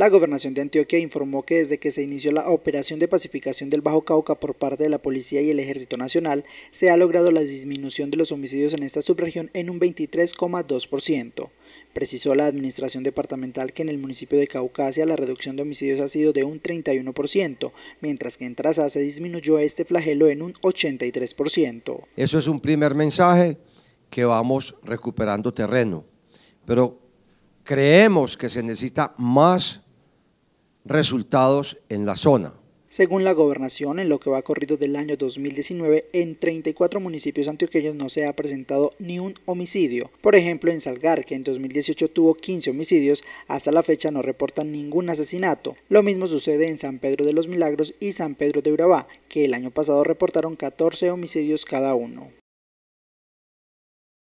La gobernación de Antioquia informó que desde que se inició la operación de pacificación del Bajo Cauca por parte de la Policía y el Ejército Nacional, se ha logrado la disminución de los homicidios en esta subregión en un 23,2%. Precisó la Administración Departamental que en el municipio de Caucasia la reducción de homicidios ha sido de un 31%, mientras que en Traza se disminuyó este flagelo en un 83%. Eso es un primer mensaje que vamos recuperando terreno, pero creemos que se necesita más resultados en la zona. Según la gobernación, en lo que va corrido del año 2019, en 34 municipios antioqueños no se ha presentado ni un homicidio. Por ejemplo, en Salgar, que en 2018 tuvo 15 homicidios, hasta la fecha no reportan ningún asesinato. Lo mismo sucede en San Pedro de los Milagros y San Pedro de Urabá, que el año pasado reportaron 14 homicidios cada uno.